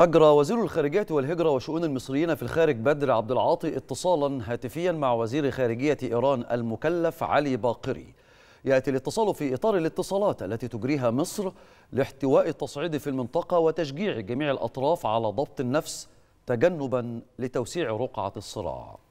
أجرى وزير الخارجية والهجرة وشؤون المصريين في الخارج بدر عبد العاطي اتصالا هاتفيا مع وزير خارجية إيران المكلف علي باقري يأتي الاتصال في إطار الاتصالات التي تجريها مصر لاحتواء التصعيد في المنطقة وتشجيع جميع الأطراف على ضبط النفس تجنبا لتوسيع رقعة الصراع